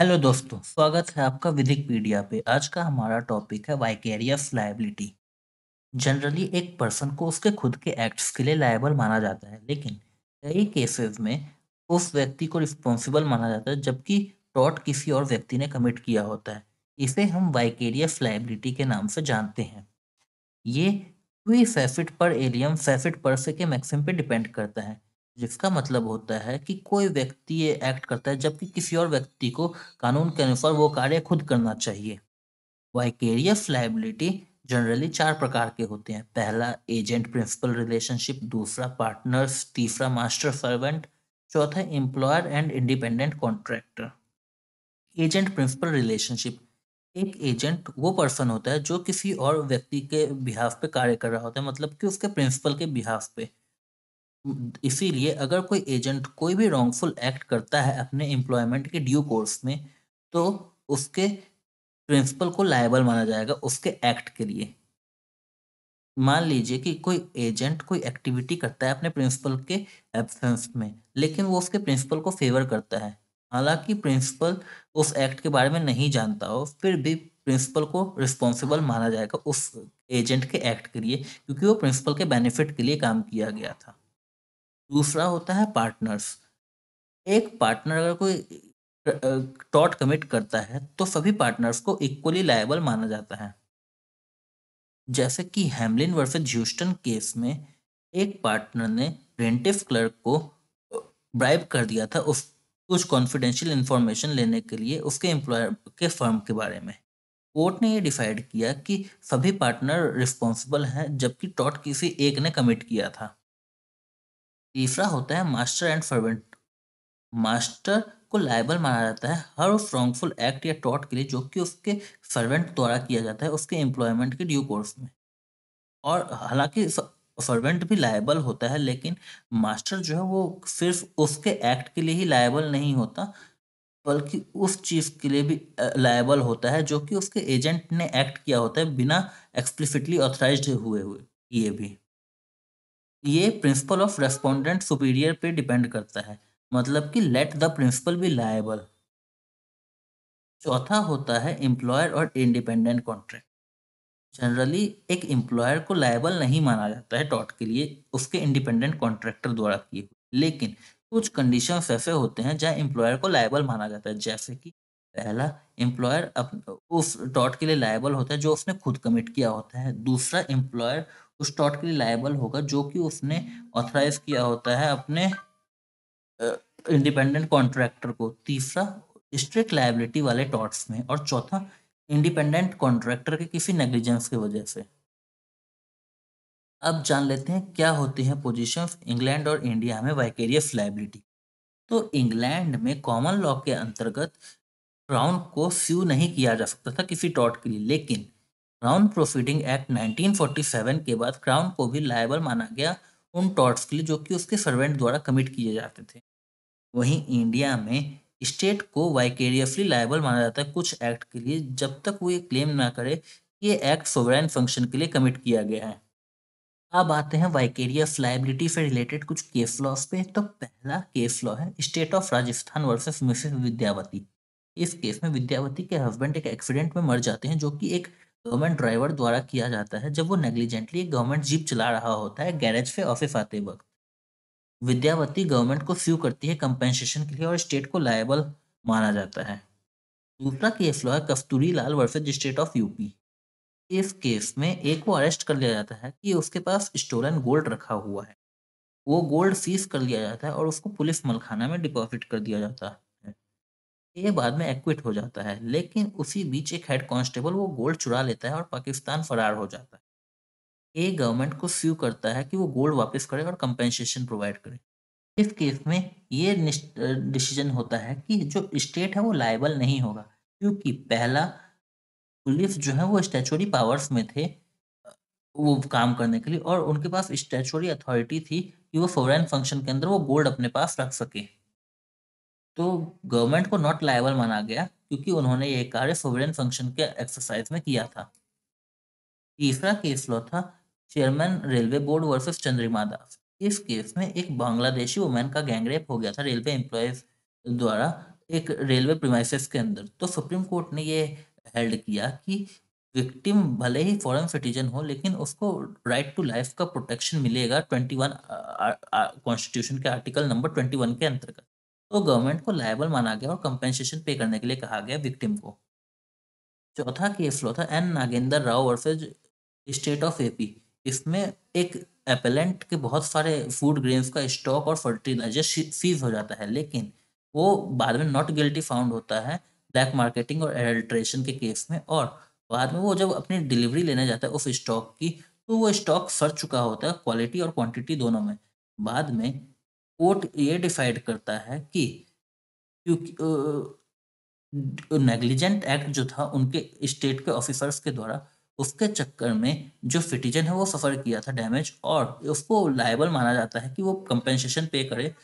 hello दोस्तों स्वागत है आपका विधिक पीडिया पे आज का हमारा टॉपिक है वाइकेरियस लाइबिलिटी जनरली एक पर्सन को उसके खुद के एक्ट्स के लिए लाइबल माना जाता है लेकिन कई केसेस में उस व्यक्ति को रिस्पॉन्सिबल माना जाता है जबकि टॉट किसी और व्यक्ति ने कमिट किया होता है इसे हम वाइकेरियस लाइबिलिटी के नाम से जानते हैं ये क्वी सेफिट पर एलियम सेफिट पर से के मैक्सिम पे डिपेंड करता है जिसका मतलब होता है कि कोई व्यक्ति ये एक्ट करता है जबकि किसी और व्यक्ति को कानून के अनुसार वो कार्य खुद करना चाहिए वाइकेरियस लाइबिलिटी जनरली चार प्रकार के होते हैं पहला एजेंट प्रिंसिपल रिलेशनशिप दूसरा पार्टनर्स तीसरा मास्टर सर्वेंट चौथा employer and independent contractor agent principal relationship एक एजेंट वो पर्सन होता है जो किसी और व्यक्ति के बिहाफ पे कार्य कर रहा होता है मतलब कि उसके प्रिंसिपल के बिहाफ पे इसीलिए अगर कोई एजेंट कोई भी रॉन्गफुल एक्ट करता है अपने एम्प्लॉयमेंट के ड्यू कोर्स में तो उसके प्रिंसिपल को लायबल माना जाएगा उसके एक्ट के लिए मान लीजिए कि कोई एजेंट कोई एक्टिविटी करता है अपने प्रिंसिपल के एब्सेंस में लेकिन वो उसके प्रिंसिपल को फेवर करता है हालांकि प्रिंसिपल उस एक्ट के बारे में नहीं जानता हो फिर भी प्रिंसिपल को रिस्पॉन्सिबल माना जाएगा उस एजेंट के एक्ट के लिए क्योंकि वो प्रिंसिपल के बेनिफिट के लिए काम किया गया था दूसरा होता है पार्टनर्स एक पार्टनर अगर कोई टॉट कमिट करता है तो सभी पार्टनर्स को इक्वली लायबल माना जाता है जैसे कि हेमलिन वर्सेज ह्यूस्टन केस में एक पार्टनर ने रेंटिव क्लर्क को ब्राइब कर दिया था उस कुछ कॉन्फिडेंशियल इंफॉर्मेशन लेने के लिए उसके एम्प्लॉयर के फर्म के बारे में कोर्ट ने ये डिसाइड किया कि सभी पार्टनर रिस्पॉन्सिबल हैं जबकि टॉट किसी एक ने कमिट किया था तीसरा होता है मास्टर एंड फर्वेंट मास्टर को लाइबल माना जाता है हर रॉन्गफुल एक्ट या टॉट के लिए जो कि उसके सर्वेंट द्वारा किया जाता है उसके एम्प्लॉयमेंट के ड्यू कोर्स में और हालांकि सर्वेंट भी लाइबल होता है लेकिन मास्टर जो है वो सिर्फ उसके एक्ट के लिए ही लाइबल नहीं होता बल्कि उस चीज़ के लिए भी लाइबल होता है जो कि उसके एजेंट ने एक्ट किया होता है बिना एक्सप्लिसिटली ऑथराइज हुए हुए ये भी ये प्रिंसिपल ऑफ रेस्पोंडेंट सुपीरियर पे डिपेंड करता है मतलब कि let the principal be liable चौथा होता है एम्प्लॉयर और इंडिपेंडेंट कॉन्ट्रैक्ट जनरली एक एम्प्लॉयर को लायबल नहीं माना जाता है टॉट के लिए उसके इंडिपेंडेंट कॉन्ट्रैक्टर द्वारा किए लेकिन कुछ कंडीशन ऐसे होते हैं जहाँ एम्प्लॉयर को लायबल माना जाता है जैसे कि पहला एम्प्लॉयर उस टॉट के लिए लायबल होता है जो उसने खुद कमिट किया होता है दूसरा एम्प्लॉयर उस टॉट के लिए लाइबल होगा जो कि उसने ऑथराइज किया होता है अपने इंडिपेंडेंट कॉन्ट्रैक्टर को तीसरा स्ट्रिक्ट लाइबिलिटी वाले टॉट्स में और चौथा इंडिपेंडेंट कॉन्ट्रैक्टर के किसी नेग्लिजेंस की वजह से अब जान लेते हैं क्या होती है पोजिशन इंग्लैंड और इंडिया में वाइकेरियस लाइबिलिटी तो इंग्लैंड में कॉमन लॉ के अंतर्गत क्राउन को स्यू नहीं किया जा सकता था किसी टॉट के लिए लेकिन क्राउन प्रोसीडिंग एक्ट 1947 के बाद क्राउन को भी लायबल माना गया उन टॉर्ट्स के लिए जो कि उसके सर्वेंट द्वारा कमिट किए जाते थे वहीं इंडिया में स्टेट को वाइकेरियसली लायबल माना जाता है कुछ एक्ट के लिए जब तक वो ये क्लेम ना करे कि ये एक्ट सोवरेन फंक्शन के लिए कमिट किया गया है अब आते हैं वाइकेरियस लाइबिलिटी से रिलेटेड कुछ केस लॉस पे तो पहला केस लॉ है state of Rajasthan versus Mrs Vidyawati इस केस में विद्यावती के हस्बैंड एक एक्सीडेंट में मर जाते हैं जो कि एक गवर्नमेंट ड्राइवर द्वारा किया जाता है जब वो नेग्लिजेंटली एक गवर्नमेंट जीप चला रहा होता है गैरेज पे ऑफिस आते वक्त विद्यावती गवर्नमेंट को फ्यू करती है कंपेंसेशन के लिए और स्टेट को लायबल माना जाता है दूसरा केस लॉ है Kasturi Lal versus state of UP इस केस में एक को अरेस्ट कर लिया जाता है कि उसके पास स्टोलन गोल्ड रखा हुआ है वो गोल्ड सीज कर लिया जाता है और उसको पुलिस मलखाना में डिपॉजिट कर दिया जाता है ये बाद में एक्विट हो जाता है लेकिन उसी बीच एक हेड कांस्टेबल वो गोल्ड चुरा लेता है और पाकिस्तान फरार हो जाता है ए गवर्नमेंट को स्यू करता है कि वो गोल्ड वापस करे और कंपेंसेशन प्रोवाइड करे इस केस में ये डिसीजन होता है कि जो स्टेट है वो लाइबल नहीं होगा क्योंकि पहला पुलिस जो है वो स्टैचुरी पावर्स में थे वो काम करने के लिए और उनके पास स्टैचुरी अथॉरिटी थी कि वो फॉरन फंक्शन के अंदर वो गोल्ड अपने पास रख सके तो गवर्नमेंट को नॉट लाइबल माना गया क्योंकि उन्होंने ये कार्य सोवरेन फंक्शन के एक्सरसाइज में किया था तीसरा केस लॉ था chairman railway board versus Chandrima Das इस केस में एक बांग्लादेशी वुमेन का गैंगरेप हो गया था रेलवे एम्प्लॉयज द्वारा एक रेलवे प्रीमाइसिस के अंदर तो सुप्रीम कोर्ट ने ये हेल्ड किया कि विक्टिम भले ही फॉरेन सिटीजन हो लेकिन उसको राइट टू लाइफ का प्रोटेक्शन मिलेगा वन कॉन्स्टिट्यूशन के आर्टिकल नंबर वन के अंतर्गत तो गवर्नमेंट को लायबल माना गया और कंपेंसेशन पे करने के लिए कहा गया विक्टिम को चौथा केस लो था N Nagendra Rao versus state of AP इसमें एक एपेलेंट के बहुत सारे फूड ग्रेन्स का स्टॉक और फर्टिलाइजर सीज हो जाता है लेकिन वो बाद में नॉट गिल्टी फाउंड होता है ब्लैक मार्केटिंग और एडल्ट्रेशन के केस में और बाद में वो जब अपनी डिलीवरी लेने जाता है उस स्टॉक की तो वो स्टॉक सड़ चुका होता है क्वालिटी और क्वांटिटी दोनों में बाद में कोर्ट ये डिसाइड करता है कि क्योंकि नेग्लिजेंट एक्ट जो था उनके स्टेट के ऑफिसर्स के द्वारा उसके चक्कर में जो सिटीजन है वो सफ़र किया था डैमेज और उसको लाइबल माना जाता है कि वो कंपेंसेशन पे करे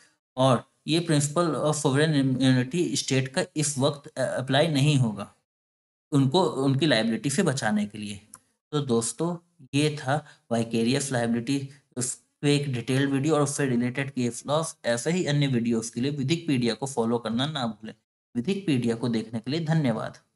और ये principle of sovereign immunity state का इस वक्त अप्लाई नहीं होगा उनको उनकी लाइबिलिटी से बचाने के लिए तो दोस्तों ये था वाइकेरियस लाइबिलिटी तो एक डिटेल वीडियो और उससे रिलेटेड के फ्लॉस ऐसे ही अन्य वीडियोस के लिए विधिक पीडिया को फॉलो करना ना भूलें विधिक पीडिया को देखने के लिए धन्यवाद